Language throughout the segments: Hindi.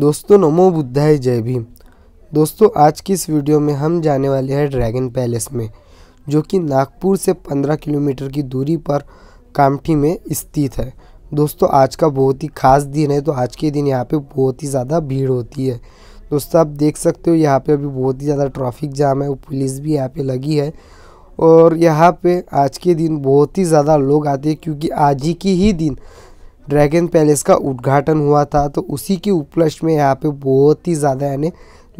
दोस्तों नमो बुद्धाय जय भीम दोस्तों आज की इस वीडियो में हम जाने वाले हैं ड्रैगन पैलेस में जो कि नागपुर से 15 किलोमीटर की दूरी पर कामठी में स्थित है दोस्तों आज का बहुत ही खास दिन है तो आज के दिन यहाँ पे बहुत ही ज़्यादा भीड़ होती है दोस्तों आप देख सकते हो यहाँ पे अभी बहुत ही ज़्यादा ट्रैफिक जाम है वो पुलिस भी यहाँ पे लगी है और यहाँ पे आज के दिन बहुत ही ज़्यादा लोग आते हैं क्योंकि आज ही की ही दिन ड्रैगन पैलेस का उद्घाटन हुआ था तो उसी के उपलक्ष्य में यहाँ पे बहुत ही ज़्यादा यानी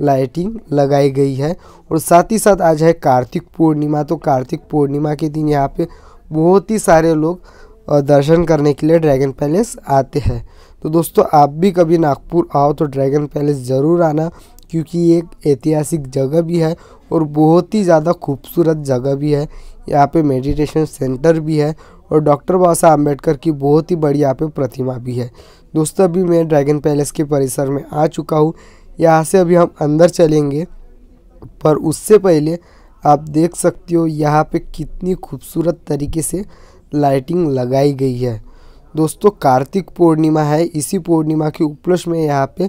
लाइटिंग लगाई गई है और साथ ही साथ आज है कार्तिक पूर्णिमा तो कार्तिक पूर्णिमा के दिन यहाँ पे बहुत ही सारे लोग दर्शन करने के लिए ड्रैगन पैलेस आते हैं तो दोस्तों आप भी कभी नागपुर आओ तो ड्रैगन पैलेस ज़रूर आना क्योंकि ये एक ऐतिहासिक जगह भी है और बहुत ही ज़्यादा खूबसूरत जगह भी है यहाँ पे मेडिटेशन सेंटर भी है और डॉक्टर बाबा साहब अम्बेडकर की बहुत ही बड़ी यहाँ पे प्रतिमा भी है दोस्तों अभी मैं ड्रैगन पैलेस के परिसर में आ चुका हूँ यहाँ से अभी हम अंदर चलेंगे पर उससे पहले आप देख सकते हो यहाँ पे कितनी खूबसूरत तरीके से लाइटिंग लगाई गई है दोस्तों कार्तिक पूर्णिमा है इसी पूर्णिमा के उपलक्ष्य में यहाँ पे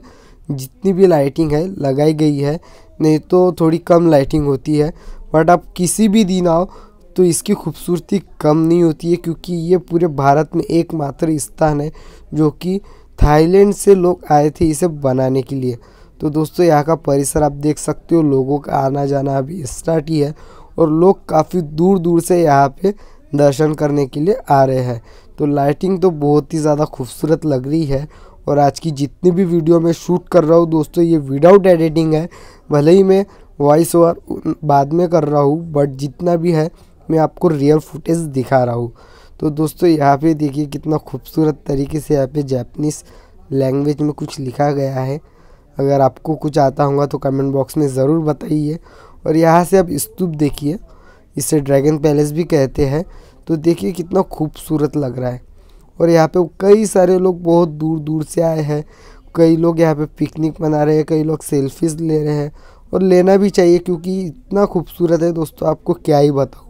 जितनी भी लाइटिंग है लगाई गई है नहीं तो थोड़ी कम लाइटिंग होती है बट आप किसी भी दिन आओ तो इसकी खूबसूरती कम नहीं होती है क्योंकि ये पूरे भारत में एकमात्र स्थान है जो कि थाईलैंड से लोग आए थे इसे बनाने के लिए तो दोस्तों यहाँ का परिसर आप देख सकते हो लोगों का आना जाना अभी स्टार्ट ही है और लोग काफ़ी दूर दूर से यहाँ पे दर्शन करने के लिए आ रहे हैं तो लाइटिंग तो बहुत ही ज़्यादा खूबसूरत लग रही है और आज की जितनी भी वीडियो मैं शूट कर रहा हूँ दोस्तों ये विदाउट एडिटिंग है भले ही मैं वॉइस ओवर बाद में कर रहा हूँ बट जितना भी है मैं आपको रियल फुटेज दिखा रहा हूँ तो दोस्तों यहाँ पे देखिए कितना खूबसूरत तरीके से यहाँ पे जैपनीज़ लैंग्वेज में कुछ लिखा गया है अगर आपको कुछ आता होगा तो कमेंट बॉक्स में ज़रूर बताइए और यहाँ से आप स्तूप देखिए इसे ड्रैगन पैलेस भी कहते हैं तो देखिए कितना खूबसूरत लग रहा है और यहाँ पे कई सारे लोग बहुत दूर दूर से आए हैं कई लोग यहाँ पे पिकनिक मना रहे हैं कई लोग सेल्फीज़ ले रहे हैं और लेना भी चाहिए क्योंकि इतना खूबसूरत है दोस्तों आपको क्या ही बताऊँ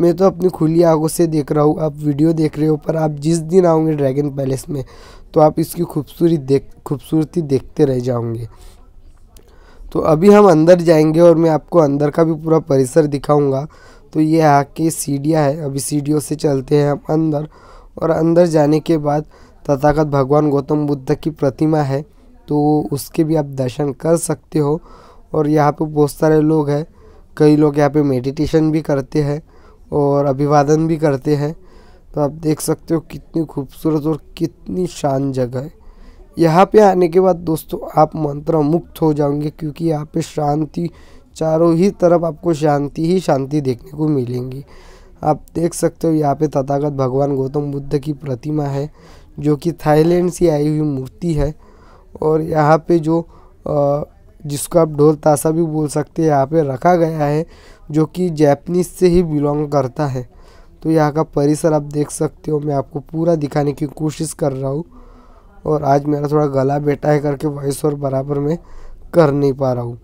मैं तो अपनी खुली आंखों से देख रहा हूँ आप वीडियो देख रहे हो पर आप जिस दिन आओगे ड्रैगन पैलेस में तो आप इसकी खूबसूरती देख खूबसूरती देखते रह जाओगे तो अभी हम अंदर जाएंगे और मैं आपको अंदर का भी पूरा परिसर दिखाऊंगा तो ये यहाँ की सीढ़ियाँ है अभी सीढ़ियों से चलते हैं हम अंदर और अंदर जाने के बाद तथागत भगवान गौतम बुद्ध की प्रतिमा है तो उसके भी आप दर्शन कर सकते हो और यहाँ पे बहुत सारे लोग हैं कई लोग यहाँ पे मेडिटेशन भी करते हैं और अभिवादन भी करते हैं तो आप देख सकते हो कितनी खूबसूरत और कितनी शान जगह है यहाँ पे आने के बाद दोस्तों आप मंत्र मुक्त हो जाओगे क्योंकि यहाँ पे शांति चारों ही तरफ आपको शांति ही शांति देखने को मिलेंगी आप देख सकते हो यहाँ पे तथागत भगवान गौतम बुद्ध की प्रतिमा है जो कि थाईलैंड से आई हुई मूर्ति है और यहाँ पे जो आ, जिसको आप ढोल ताशा भी बोल सकते हैं यहाँ पे रखा गया है जो कि जैपनीज से ही बिलोंग करता है तो यहाँ का परिसर आप देख सकते हो मैं आपको पूरा दिखाने की कोशिश कर रहा हूँ और आज मेरा थोड़ा गला बेटा है करके वॉइस और बराबर में कर नहीं पा रहा हूँ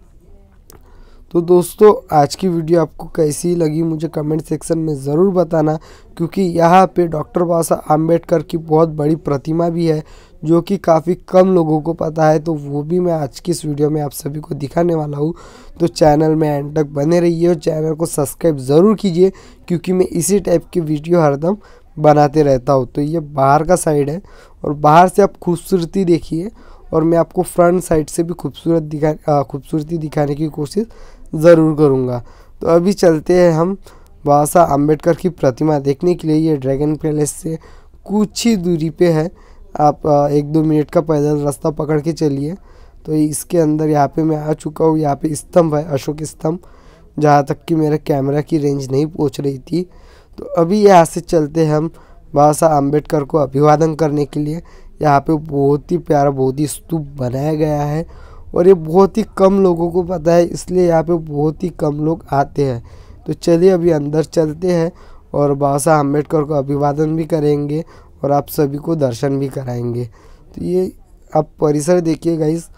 तो दोस्तों आज की वीडियो आपको कैसी लगी मुझे कमेंट सेक्शन में ज़रूर बताना क्योंकि यहाँ पे डॉक्टर बाबा आम्बेडकर की बहुत बड़ी प्रतिमा भी है जो कि काफ़ी कम लोगों को पता है तो वो भी मैं आज की इस वीडियो में आप सभी को दिखाने वाला हूँ तो चैनल में एंड तक बने रहिए और चैनल को सब्सक्राइब ज़रूर कीजिए क्योंकि मैं इसी टाइप की वीडियो हरदम बनाते रहता हूँ तो ये बाहर का साइड है और बाहर से आप खूबसूरती देखिए और मैं आपको फ्रंट साइड से भी खूबसूरत दिखा खूबसूरती दिखाने की कोशिश ज़रूर करूँगा तो अभी चलते हैं हम बाबा साहब अम्बेडकर की प्रतिमा देखने के लिए ये ड्रैगन पैलेस से कुछ ही दूरी पे है आप एक दो मिनट का पैदल रास्ता पकड़ के चलिए तो इसके अंदर यहाँ पे मैं आ चुका हूँ यहाँ पे स्तंभ है अशोक स्तंभ जहाँ तक कि मेरा कैमरा की रेंज नहीं पहुँच रही थी तो अभी यहाँ से चलते हम बाबा साहब अम्बेडकर को अभिवादन करने के लिए यहाँ पे बहुत ही प्यारा बहुत ही स्तूप बनाया गया है और ये बहुत ही कम लोगों को पता है इसलिए यहाँ पे बहुत ही कम लोग आते हैं तो चलिए अभी अंदर चलते हैं और बाबा साहब अम्बेडकर को अभिवादन भी करेंगे और आप सभी को दर्शन भी कराएंगे तो ये आप परिसर देखिए इस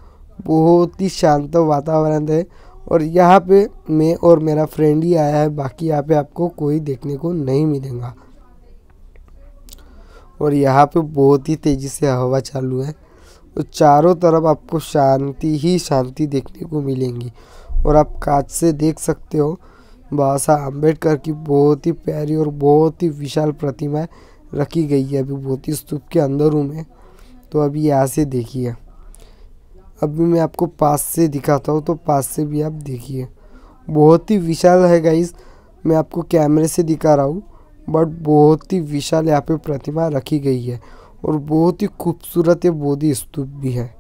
बहुत ही शांत वातावरण है और यहाँ पे मैं और मेरा फ्रेंड ही आया है बाकी यहाँ पे आपको कोई देखने को नहीं मिलेगा और यहाँ पे बहुत ही तेज़ी से हवा चालू है और तो चारों तरफ आपको शांति ही शांति देखने को मिलेंगी और आप कांच से देख सकते हो बाबा साहब अम्बेडकर की बहुत ही प्यारी और बहुत ही विशाल प्रतिमा रखी गई है अभी बहुत ही स्तूप के अंदर हूँ मैं तो अभी यहाँ से देखिए अभी मैं आपको पास से दिखाता हूँ तो पास से भी आप देखिए बहुत ही विशाल है गाइस मैं आपको कैमरे से दिखा रहा हूँ बट बहुत ही विशाल यहाँ पे प्रतिमा रखी गई है और बहुत ही खूबसूरत ये बोधि स्तूप भी है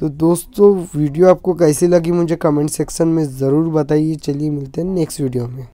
तो दोस्तों वीडियो आपको कैसी लगी मुझे कमेंट सेक्शन में ज़रूर बताइए चलिए मिलते हैं नेक्स्ट वीडियो में